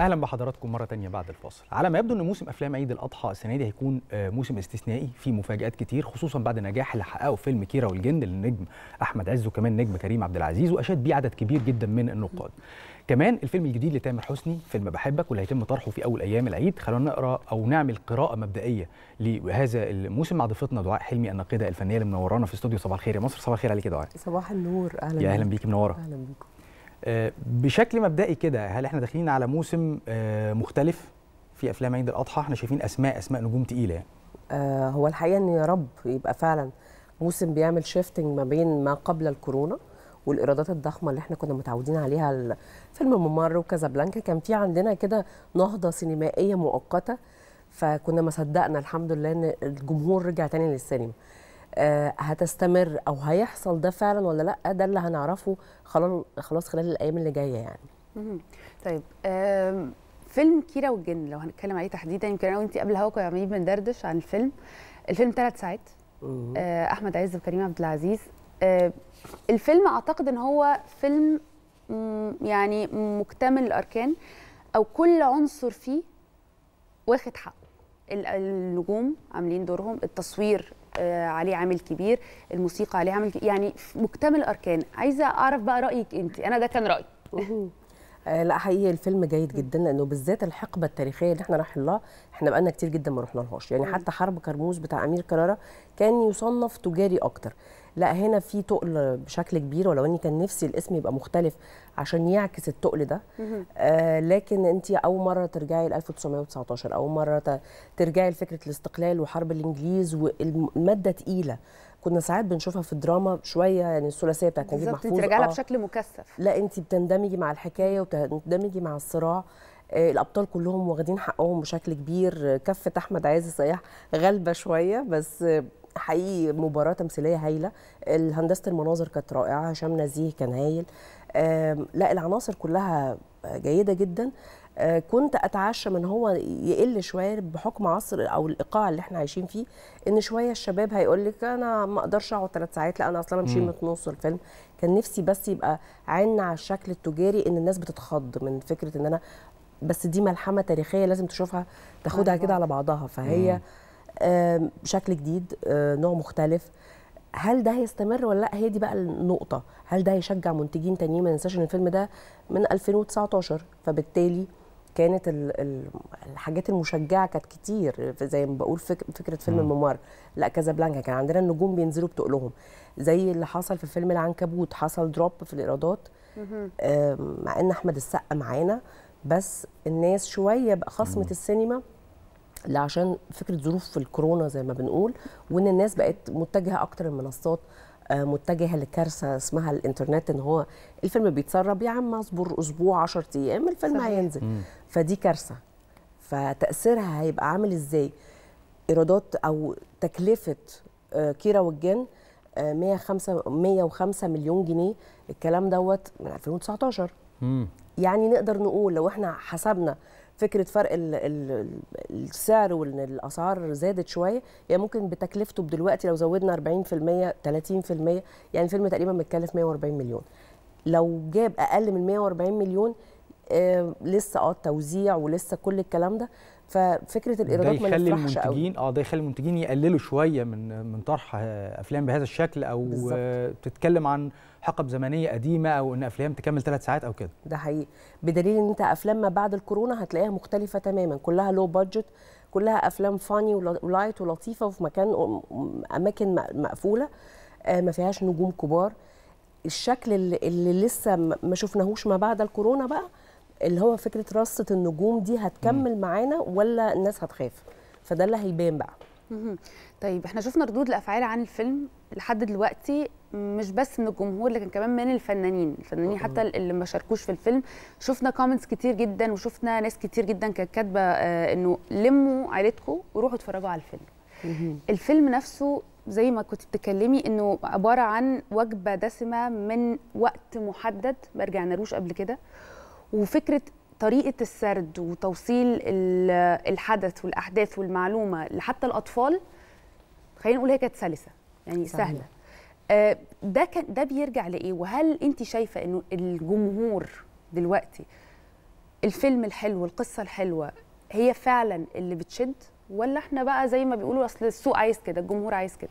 اهلا بحضراتكم مره تانية بعد الفاصل على ما يبدو ان موسم افلام عيد الاضحى السنه دي هيكون آه، موسم استثنائي فيه مفاجات كتير خصوصا بعد نجاح اللي حققه فيلم كيرة والجن للنجم احمد عز وكمان نجم كريم عبد العزيز واشاد بيه عدد كبير جدا من النقاد كمان الفيلم الجديد لتامر حسني فيلم بحبك واللي هيتم طرحه في اول ايام العيد خلونا نقرا او نعمل قراءه مبدئيه لهذا الموسم مع ضيفتنا دعاء حلمي الناقده الفنيه اللي منورانا في استوديو صباح الخير يا مصر صباح الخير عليك يا دعاء صباح النور اهلا يا اهلا بيك منوره اهلا بيكم آه، بشكل مبدئي كده هل احنا داخلين على موسم آه، مختلف في افلام عيد الاضحى احنا شايفين اسماء اسماء نجوم تقيله يعني. آه، هو الحقيقه ان يا رب يبقى فعلا موسم بيعمل شيفتنج ما بين ما قبل الكورونا والايرادات الضخمه اللي احنا كنا متعودين عليها فيلم ممر بلانكا كان في عندنا كده نهضه سينمائيه مؤقته فكنا ما صدقنا الحمد لله ان الجمهور رجع تاني للسينما آه، هتستمر او هيحصل ده فعلا ولا لا ده اللي هنعرفه خلال خلاص خلال الايام اللي جايه يعني طيب فيلم كيرة والجن لو هنتكلم عليه تحديدا يمكن انا وانت قبل هوا يا عمالين بندردش عن الفيلم الفيلم ثلاث ساعات آه، احمد عز وكريم عبد العزيز آه، الفيلم اعتقد ان هو فيلم يعني مكتمل الاركان او كل عنصر فيه واخد حقه النجوم عاملين دورهم التصوير آه، عليه عامل كبير الموسيقى عليه عامل كبير يعني مكتمل الاركان عايزه اعرف بقى رايك انت انا ده كان رايي آه، لا حقيقي الفيلم جيد جدا لانه بالذات الحقبه التاريخيه اللي احنا رايحين لها احنا بقالنا كتير جدا ما رحنا لهاش يعني حتى حرب كرموز بتاع امير كرارة كان يصنف تجاري اكتر لا هنا في تقل بشكل كبير ولو اني كان نفسي الاسم يبقى مختلف عشان يعكس التقل ده آه لكن انت اول مره ترجعي ل 1919 اول مره ترجعي لفكره الاستقلال وحرب الانجليز والماده تقيله كنا ساعات بنشوفها في الدراما شويه يعني الثلاثيه بتاعت نجيب محفوظ بالظبط لها آه. بشكل مكثف لا انت بتندمجي مع الحكايه وبتندمجي مع الصراع آه، الابطال كلهم واخدين حقهم بشكل كبير كفه احمد عز صحيح غالبه شويه بس حقيقي مباراه تمثيليه هايله الهندسه المناظر كانت رائعه هشام نزيه كان هايل لا العناصر كلها جيده جدا آه، كنت اتعشى ان هو يقل شويه بحكم عصر او الايقاع اللي احنا عايشين فيه ان شويه الشباب هيقول لك انا ما اقدرش اقعد ثلاث ساعات لا انا اصلا مشيت من نص الفيلم كان نفسي بس يبقى عنا على الشكل التجاري ان الناس بتتخض من فكره ان انا بس دي ملحمه تاريخيه لازم تشوفها تاخدها أيوة. كده على بعضها فهي مم. شكل جديد آه، نوع مختلف هل ده هيستمر ولا لا هي دي بقى النقطه هل ده هيشجع منتجين تانيين ما ننساش ان الفيلم ده من 2019 فبالتالي كانت الحاجات المشجعه كانت كتير زي ما بقول فكره فيلم الممر لا كذا بلانكا كان عندنا النجوم بينزلوا بتقلهم زي اللي حصل في فيلم العنكبوت حصل دروب في الايرادات مع ان احمد السقا معانا بس الناس شويه بقى خصمه السينما لعشان عشان فكره ظروف الكورونا زي ما بنقول وان الناس بقت متجهه اكتر المنصات آه، متجهه لكارثه اسمها الانترنت ان هو الفيلم بيتسرب يا عم اصبر اسبوع 10 ايام الفيلم صحيح. هينزل مم. فدي كارثه فتاثيرها هيبقى عامل ازاي ايرادات او تكلفه آه، كيرة والجن 105 آه، 105 مليون جنيه الكلام دوت من 2019 مم. يعني نقدر نقول لو احنا حسبنا فكره فرق السعر وان الاسعار زادت شويه يعني ممكن بتكلفته دلوقتي لو زودنا 40% 30% يعني الفيلم تقريبا متكلف 140 مليون لو جاب اقل من 140 مليون آه لسه اه التوزيع ولسه كل الكلام ده ففكره الايرادات ما يخلي المنتجين اه ده يخلي المنتجين يقللوا شويه من من طرح افلام بهذا الشكل او بالزبط. تتكلم عن حقب زمنيه قديمه او ان افلام تكمل ثلاث ساعات او كده ده حقيقي بدليل ان انت افلام ما بعد الكورونا هتلاقيها مختلفه تماما كلها لو بادجت كلها افلام فاني ولايت ولطيفه وفي مكان اماكن مقفوله آه، ما فيهاش نجوم كبار الشكل اللي لسه ما شفناهوش ما بعد الكورونا بقى اللي هو فكره رصه النجوم دي هتكمل معانا ولا الناس هتخاف فده اللي هيبان بقى طيب احنا شفنا ردود الافعال عن الفيلم لحد دلوقتي مش بس من الجمهور لكن كمان من الفنانين الفنانين حتى اللي ما شاركوش في الفيلم شفنا كومنتس كتير جدا وشفنا ناس كتير جدا كانت كاتبه آه، انه لموا عيلتكم وروحوا اتفرجوا على الفيلم الفيلم نفسه زي ما كنت بتتكلمي انه عباره عن وجبه دسمه من وقت محدد ما رجعنالوش قبل كده وفكره طريقه السرد وتوصيل الحدث والاحداث والمعلومه لحتى الاطفال خلينا نقول هي كانت سلسه يعني سهله, سهلة. آه ده كان ده بيرجع لايه وهل انت شايفه انه الجمهور دلوقتي الفيلم الحلو القصه الحلوه هي فعلا اللي بتشد ولا احنا بقى زي ما بيقولوا اصل السوق عايز كده الجمهور عايز كده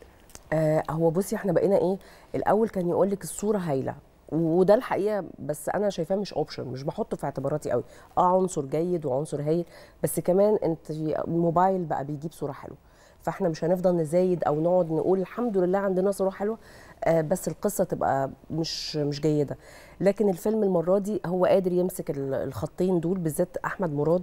آه هو بصي احنا بقينا ايه الاول كان يقول لك الصوره هايله وده الحقيقه بس انا شايفاه مش اوبشن مش بحطه في اعتباراتي قوي اه عنصر جيد وعنصر هايل بس كمان انت الموبايل بقى بيجيب صوره حلوه فاحنا مش هنفضل نزايد او نقعد نقول الحمد لله عندنا صوره حلوه آه، بس القصه تبقى مش مش جيده لكن الفيلم المره دي هو قادر يمسك الخطين دول بالذات احمد مراد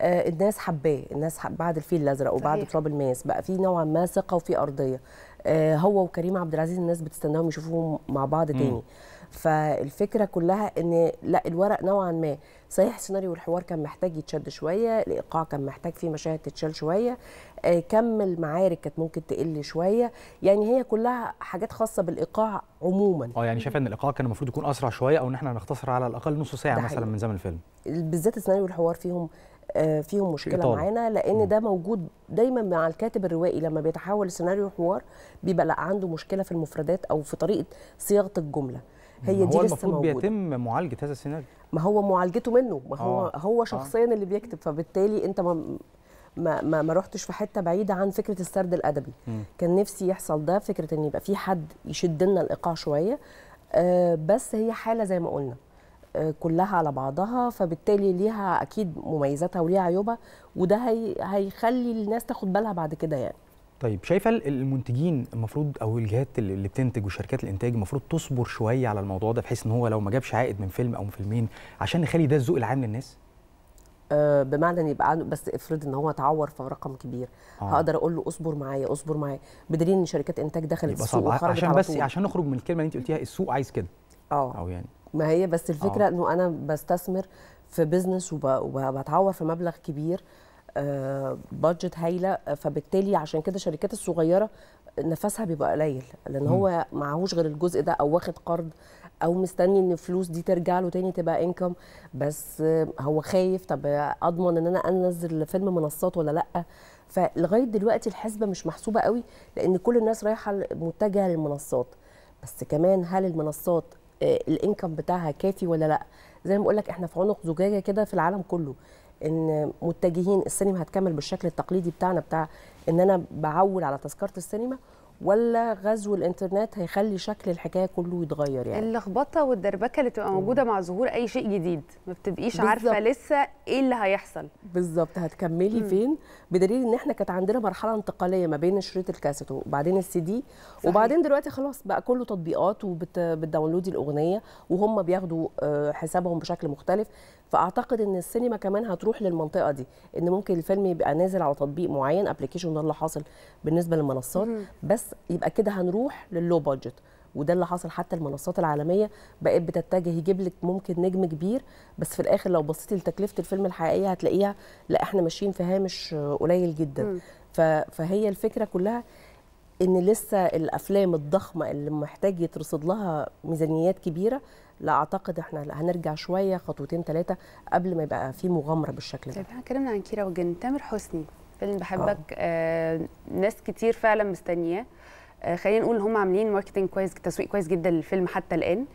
آه، الناس حباه الناس حب بعد الفيل الازرق وبعد تراب الماس بقى في نوعا ما ثقه وفي ارضيه آه، هو وكريم عبد العزيز الناس بتستناهم يشوفوهم مع بعض تاني فالفكره كلها ان لا الورق نوعا ما صحيح السيناريو والحوار كان محتاج يتشد شويه الايقاع كان محتاج فيه مشاهد تتشال شويه آه، كم المعارك كانت ممكن تقل شويه يعني هي كلها حاجات خاصه بالايقاع عموما اه يعني شايفه ان الايقاع كان المفروض يكون اسرع شويه او ان احنا نختصر على الاقل نص ساعه مثلا من زمن الفيلم بالذات السيناريو والحوار فيهم آه، فيهم مشكله معانا لان ده موجود دايما مع الكاتب الروائي لما بيتحول لسيناريو حوار بيبقى لا عنده مشكله في المفردات او في طريقه صياغه الجمله هي دي هو لسه موجوده بيتم معالجه هذا السيناريو ما هو معالجته منه ما هو آه. هو آه. شخصيا آه. اللي بيكتب فبالتالي انت ما ما ما, ما رحتش في حته بعيده عن فكره السرد الادبي م. كان نفسي يحصل ده فكره ان يبقى في حد يشد لنا الايقاع شويه آه بس هي حاله زي ما قلنا كلها على بعضها فبالتالي ليها اكيد مميزاتها وليها عيوبها وده هي هيخلي الناس تاخد بالها بعد كده يعني طيب شايفه المنتجين المفروض او الجهات اللي بتنتج وشركات الانتاج المفروض تصبر شويه على الموضوع ده بحيث ان هو لو ما جابش عائد من فيلم او من فيلمين عشان نخلي ده الذوق العام للناس آه، بمعنى ان يبقى عنده بس افرض ان هو اتعور في رقم كبير آه. هقدر اقول له اصبر معايا اصبر معايا بدليل ان شركات انتاج دخلت السوق وخرجت عشان بس عشان نخرج من الكلمه اللي انت قلتيها السوق عايز كده اه او يعني ما هي بس الفكره أوه. انه انا بستثمر في بزنس وبتعور في مبلغ كبير بادجت آه، هايله فبالتالي عشان كده الشركات الصغيره نفسها بيبقى قليل لان هو معهوش غير الجزء ده او واخد قرض او مستني ان الفلوس دي ترجع له تاني تبقى انكم بس هو خايف طب اضمن ان انا انزل فيلم منصات ولا لا فلغايه دلوقتي الحسبه مش محسوبه قوي لان كل الناس رايحه متجهه للمنصات بس كمان هل المنصات الانكم بتاعها كافي ولا لا زي ما بقول لك احنا في عنق زجاجه كده في العالم كله ان متجهين السينما هتكمل بالشكل التقليدي بتاعنا بتاع ان انا بعول على تذكره السينما ولا غزو الانترنت هيخلي شكل الحكايه كله يتغير يعني اللخبطه والدربكه اللي تبقى موجوده مع ظهور اي شيء جديد ما بتبقيش بالزبط. عارفه لسه ايه اللي هيحصل بالظبط هتكملي مم. فين بدليل ان احنا كانت عندنا مرحله انتقاليه ما بين شريط الكاسيت وبعدين السي دي وبعدين دلوقتي خلاص بقى كله تطبيقات وبتداونلودي الاغنيه وهم بياخدوا آه، حسابهم بشكل مختلف فاعتقد ان السينما كمان هتروح للمنطقه دي ان ممكن الفيلم يبقى نازل على تطبيق معين ابلكيشن ده اللي حاصل بالنسبه للمنصات بس يبقى كده هنروح لللو بادجت وده اللي حصل حتى المنصات العالميه بقت بتتجه يجيب لك ممكن نجم كبير بس في الاخر لو بصيتي لتكلفه الفيلم الحقيقيه هتلاقيها لا احنا ماشيين في هامش قليل جدا فهي الفكره كلها ان لسه الافلام الضخمه اللي محتاج يترصد لها ميزانيات كبيره لا اعتقد احنا هنرجع شويه خطوتين ثلاثه قبل ما يبقى في مغامره بالشكل ده طيب احنا اتكلمنا عن كيرة وجن تامر حسني فيلم بحبك آه, آه، ناس كتير فعلا مستنياه آه خلينا نقول هم عاملين ماركتنج كويس تسويق كويس جدا للفيلم حتى الان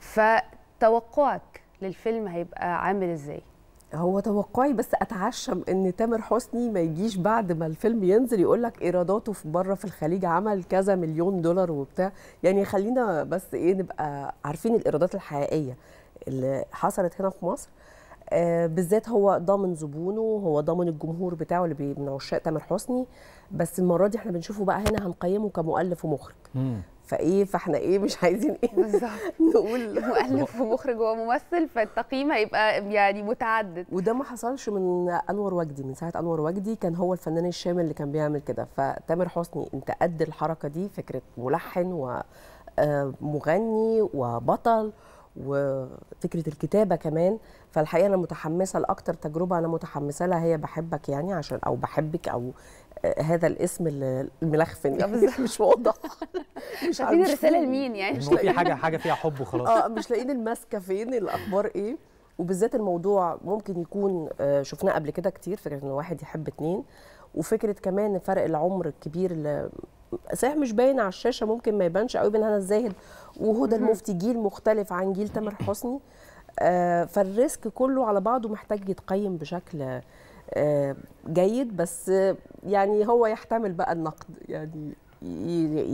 فتوقعك للفيلم هيبقى عامل ازاي هو توقعي بس اتعشم ان تامر حسني ما يجيش بعد ما الفيلم ينزل يقول لك ايراداته في بره في الخليج عمل كذا مليون دولار وبتاع يعني خلينا بس ايه نبقى عارفين الايرادات الحقيقيه اللي حصلت هنا في مصر آه، بالذات هو ضامن زبونه هو ضامن الجمهور بتاعه اللي من عشاق تامر حسني بس المره دي احنا بنشوفه بقى هنا هنقيمه كمؤلف ومخرج فايه فاحنا ايه مش عايزين ايه بالظبط نقول مؤلف ومخرج وممثل فالتقييم هيبقى يعني متعدد وده ما حصلش من انور وجدي من ساعه انور وجدي كان هو الفنان الشامل اللي كان بيعمل كده فتامر حسني انت قد الحركه دي فكره ملحن ومغني آه، وبطل وفكره الكتابه كمان فالحقيقه انا متحمسه لاكتر تجربه انا متحمسه لها هي بحبك يعني عشان او بحبك او هذا الاسم الملخفن يعني مش واضح مش عارفين الرساله لمين يعني مش في حاجه حاجه فيها حب وخلاص اه مش لاقيين الماسكه فين الاخبار ايه وبالذات الموضوع ممكن يكون آه، شفناه قبل كده كتير فكره ان واحد يحب اتنين وفكره كمان فرق العمر الكبير اللي صحيح مش باين على الشاشه ممكن ما يبانش قوي بين هنا الزاهد وهدى المفتي جيل مختلف عن جيل تامر حسني آه، فالريسك كله على بعضه محتاج يتقيم بشكل آه، جيد بس يعني هو يحتمل بقى النقد يعني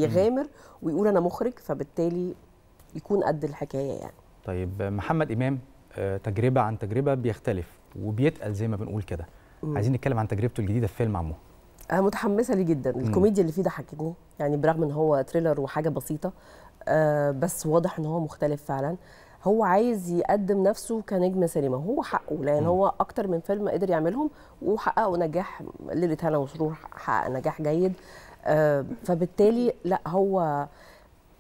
يغامر ويقول انا مخرج فبالتالي يكون قد الحكايه يعني طيب محمد امام آه، تجربه عن تجربه بيختلف وبيتقل زي ما بنقول كده عايزين نتكلم عن تجربته الجديده في فيلم عمو انا متحمسه ليه جدا الكوميديا اللي فيه ضحكتني يعني برغم ان هو تريلر وحاجه بسيطه آه، بس واضح ان هو مختلف فعلا هو عايز يقدم نفسه كنجم سينما هو حقه لان هو اكتر من فيلم قدر يعملهم وحققوا نجاح ليله هنا وسرور حقق نجاح جيد آه، فبالتالي لا هو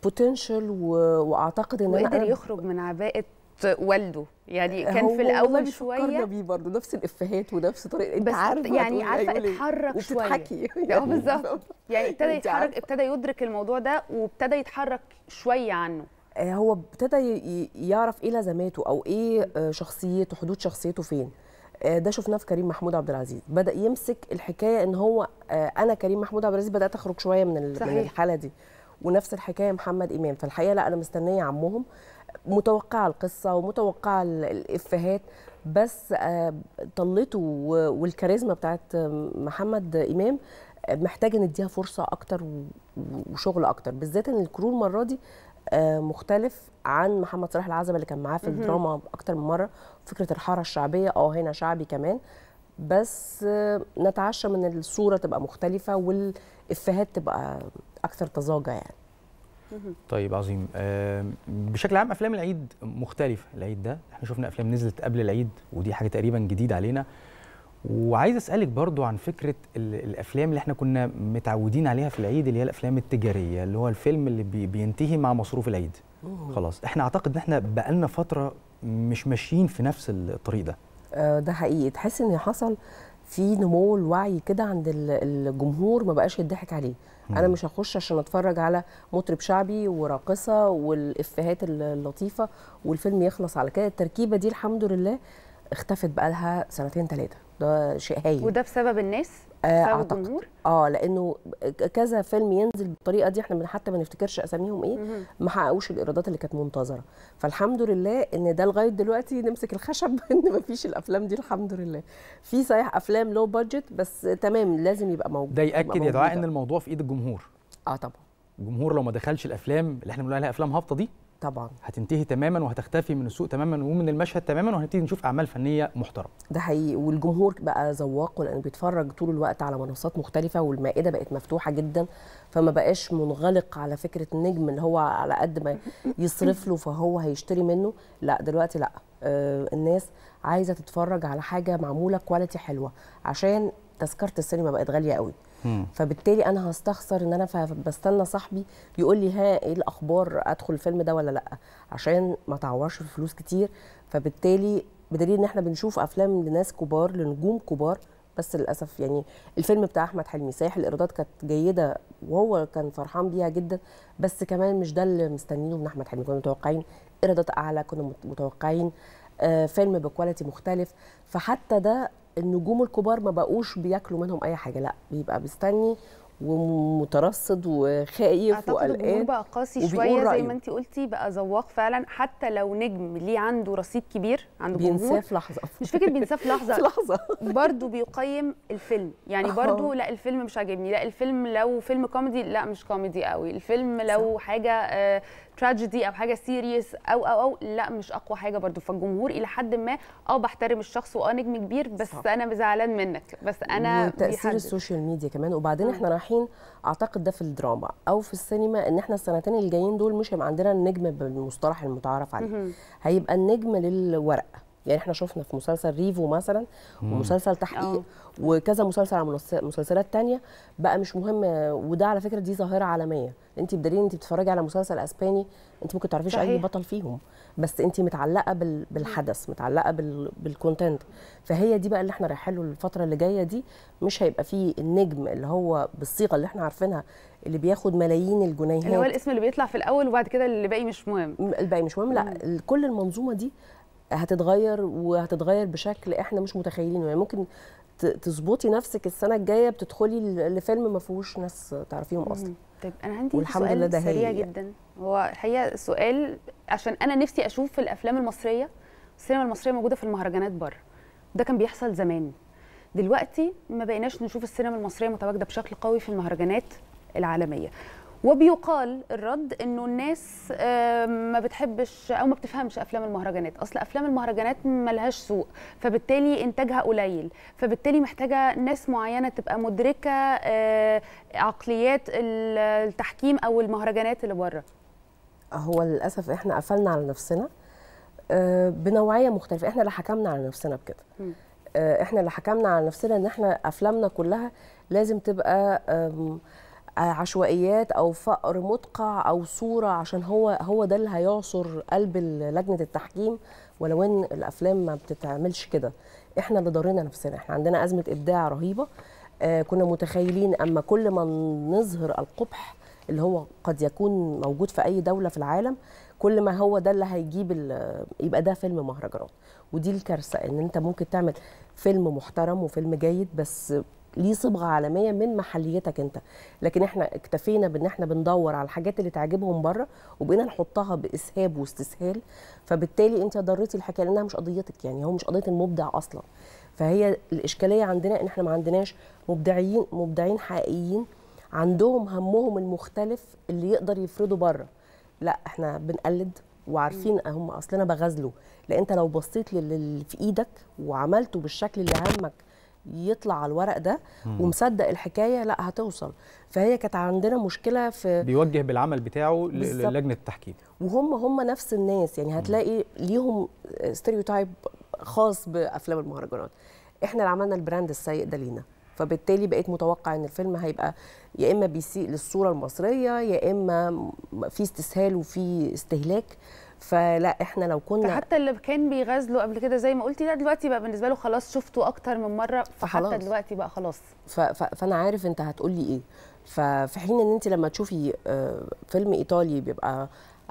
بوتنشال واعتقد ان وقدر يخرج من عباءه والده يعني آه، كان في الاول شويه هو بيه برضه نفس الافيهات ونفس طريقه انت عارفه يعني عارفه إيه، اتحرك شويه يعني آه، بالظبط يعني ابتدى يتحرك ابتدى يدرك الموضوع ده وابتدى يتحرك شويه عنه آه، هو ابتدى يعرف ايه لازماته او ايه آه، شخصيته حدود شخصيته فين آه، ده شفناه في كريم محمود عبد العزيز بدا يمسك الحكايه ان هو انا كريم محمود عبد العزيز بدات اخرج شويه من صحيح. من الحاله دي ونفس الحكايه محمد امام فالحقيقه لا انا مستنيه عمهم متوقعه القصه ومتوقعه الافيهات بس طلته والكاريزما بتاعت محمد امام محتاجه نديها فرصه اكتر وشغل اكتر بالذات ان الكرو المره دي آه، مختلف عن محمد صلاح العزبه اللي كان معاه في الدراما اكتر من مره فكره الحاره الشعبيه اه هنا شعبي كمان بس آه، نتعشى من الصوره تبقى مختلفه والافيهات تبقى اكثر تزاجه يعني طيب عظيم آه، بشكل عام افلام العيد مختلفه العيد ده احنا شفنا افلام نزلت قبل العيد ودي حاجه تقريبا جديده علينا وعايز اسالك برضو عن فكره الافلام اللي احنا كنا متعودين عليها في العيد اللي هي الافلام التجاريه اللي هو الفيلم اللي بي بينتهي مع مصروف العيد خلاص احنا اعتقد ان احنا بقالنا فتره مش ماشيين في نفس الطريق ده آه، ده حقيقي تحس ان حصل في نمو الوعي كده عند الجمهور ما بقاش يضحك عليه مم. انا مش هخش عشان اتفرج على مطرب شعبي وراقصه والافيهات اللطيفه والفيلم يخلص على كده التركيبه دي الحمد لله اختفت بقالها سنتين ثلاثه ده شيء هايل وده بسبب الناس آه، بسبب أعتقد. الجمهور اه لانه كذا فيلم ينزل بالطريقه دي احنا حتى ما نفتكرش اساميهم ايه ما حققوش الايرادات اللي كانت منتظره فالحمد لله ان ده لغايه دلوقتي نمسك الخشب ان ما فيش الافلام دي الحمد لله في صحيح افلام لو بادجت بس تمام لازم يبقى موجود ده ياكد يا دعاء ان الموضوع في ايد الجمهور اه طبعا الجمهور لو ما دخلش الافلام اللي احنا بنقول عليها افلام هابطه دي طبعا هتنتهي تماما وهتختفي من السوق تماما ومن المشهد تماما وهنبتدي نشوف اعمال فنيه محترمه ده حقيقي والجمهور بقى ذواق لانه بيتفرج طول الوقت على منصات مختلفه والمائده بقت مفتوحه جدا فما بقاش منغلق على فكره النجم اللي هو على قد ما يصرف له فهو هيشتري منه لا دلوقتي لا آه الناس عايزه تتفرج على حاجه معموله كواليتي حلوه عشان تذكره السينما بقت غاليه قوي فبالتالي انا هستخسر ان انا بستنى صاحبي يقول لي ها ايه الاخبار ادخل الفيلم ده ولا لا عشان ما تعورش في فلوس كتير فبالتالي بدليل ان احنا بنشوف افلام لناس كبار لنجوم كبار بس للاسف يعني الفيلم بتاع احمد حلمي صحيح الايرادات كانت جيده وهو كان فرحان بيها جدا بس كمان مش ده اللي مستنيينه من احمد حلمي كنا متوقعين ايرادات اعلى كنا متوقعين آه، فيلم بكواليتي مختلف فحتى ده النجوم الكبار ما بقوش بياكلوا منهم اي حاجه لا بيبقى مستني ومترصد وخايف أعتقد وقلقان بقى قاسي شويه زي ما انت قلتي بقى ذواق فعلا حتى لو نجم ليه عنده رصيد كبير عنده بينساف لحظه مش فكره بينساف لحظه لحظه برضه بيقيم الفيلم يعني برضه لا الفيلم مش عاجبني لا الفيلم لو فيلم كوميدي لا مش كوميدي قوي الفيلم لو حاجه آه، تراجيدي او حاجه سيريس او او او لا مش اقوى حاجه برضو فالجمهور الى حد ما اه بحترم الشخص واه نجم كبير بس صح. انا زعلان منك بس انا تاثير السوشيال ميديا كمان وبعدين احنا رايحين اعتقد ده في الدراما او في السينما ان احنا السنتين الجايين دول مش هيبقى عندنا النجم بالمصطلح المتعارف عليه هيبقى النجم للورق يعني احنا شفنا في مسلسل ريفو مثلا ومسلسل تحقيق أوه. وكذا مسلسل على مسلسلات تانية بقى مش مهم وده على فكره دي ظاهره عالميه انت بدليل انت بتتفرجي على مسلسل اسباني انت ممكن تعرفيش صحيح. اي بطل فيهم بس انت متعلقه بالحدث متعلقه بالكونتنت فهي دي بقى اللي احنا رايحين له الفتره اللي جايه دي مش هيبقى فيه النجم اللي هو بالصيغه اللي احنا عارفينها اللي بياخد ملايين الجنيهات اللي هو الاسم اللي بيطلع في الاول وبعد كده اللي باقي مش مهم الباقي مش مهم لا كل المنظومه دي هتتغير وهتتغير بشكل احنا مش متخيلينه يعني ممكن تظبطي نفسك السنه الجايه بتدخلي لفيلم ما فيهوش ناس تعرفيهم اصلا طيب انا عندي سؤال سريع جدا هو الحقيقه سؤال عشان انا نفسي اشوف في الافلام المصريه السينما المصريه موجوده في المهرجانات بره ده كان بيحصل زمان دلوقتي ما بقيناش نشوف السينما المصريه متواجده بشكل قوي في المهرجانات العالميه وبيقال الرد انه الناس ما بتحبش او ما بتفهمش افلام المهرجانات اصل افلام المهرجانات ملهاش سوق فبالتالي انتاجها قليل فبالتالي محتاجه ناس معينه تبقى مدركه آه، عقليات التحكيم او المهرجانات اللي بره هو للاسف احنا قفلنا على نفسنا آه، بنوعيه مختلفه احنا اللي حكمنا على نفسنا بكده آه، احنا اللي حكمنا على نفسنا ان احنا افلامنا كلها لازم تبقى عشوائيات او فقر مدقع او صوره عشان هو هو ده اللي هيعصر قلب لجنه التحكيم ولو ان الافلام ما بتتعملش كده احنا اللي ضرينا نفسنا احنا عندنا ازمه ابداع رهيبه آه، كنا متخيلين اما كل ما نظهر القبح اللي هو قد يكون موجود في اي دوله في العالم كل ما هو ده اللي هيجيب يبقى ده فيلم مهرجانات ودي الكارثه ان انت ممكن تعمل فيلم محترم وفيلم جيد بس ليه صبغه عالميه من محليتك انت لكن احنا اكتفينا بان احنا بندور على الحاجات اللي تعجبهم بره وبقينا نحطها باسهاب واستسهال فبالتالي انت ضريتي الحكايه لانها مش قضيتك يعني هو مش قضيه المبدع اصلا فهي الاشكاليه عندنا ان احنا ما عندناش مبدعين مبدعين حقيقيين عندهم همهم المختلف اللي يقدر يفرضه بره لا احنا بنقلد وعارفين هم اصلنا بغزله لان انت لو بصيت للي في ايدك وعملته بالشكل اللي همك يطلع على الورق ده مم. ومصدق الحكايه لا هتوصل فهي كانت عندنا مشكله في بيوجه بالعمل بتاعه للجنه التحكيم وهم هم نفس الناس يعني هتلاقي ليهم ستيريوتايب خاص بافلام المهرجانات احنا اللي عملنا البراند السيء ده لينا فبالتالي بقيت متوقع ان الفيلم هيبقى يا اما بيسيء للصوره المصريه يا اما في استسهال وفي استهلاك فلا احنا لو كنا حتى اللي كان بيغازله قبل كده زي ما قلتي لا دلوقتي بقى بالنسبه له خلاص شفته اكتر من مره فحتى دلوقتي بقى خلاص فانا عارف انت هتقولي ايه ففي حين ان انت لما تشوفي آه، فيلم ايطالي بيبقى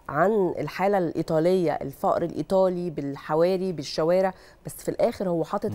عن الحاله الايطاليه الفقر الايطالي بالحواري بالشوارع بس في الاخر هو حاطط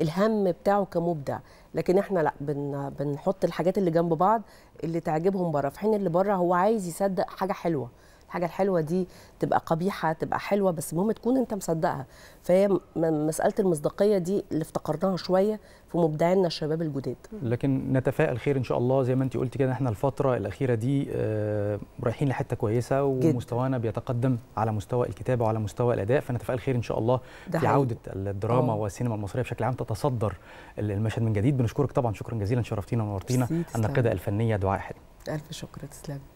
الهم بتاعه كمبدع لكن احنا لا بن بنحط الحاجات اللي جنب بعض اللي تعجبهم بره في حين اللي بره هو عايز يصدق حاجه حلوه الحاجه الحلوه دي تبقى قبيحه تبقى حلوه بس المهم تكون انت مصدقها فهي مساله المصداقيه دي اللي افتقرناها شويه في مبدعينا الشباب الجداد لكن نتفائل خير ان شاء الله زي ما انت قلت كده احنا الفتره الاخيره دي آه، رايحين لحته كويسه ومستوانا بيتقدم على مستوى الكتابه وعلى مستوى الاداء فنتفائل خير ان شاء الله في عوده الدراما أوه. والسينما المصريه بشكل عام تتصدر المشهد من جديد بنشكرك طبعا شكرا جزيلا شرفتينا ونورتينا النقاده الفنيه دعاء حلمي الف شكر تسلمي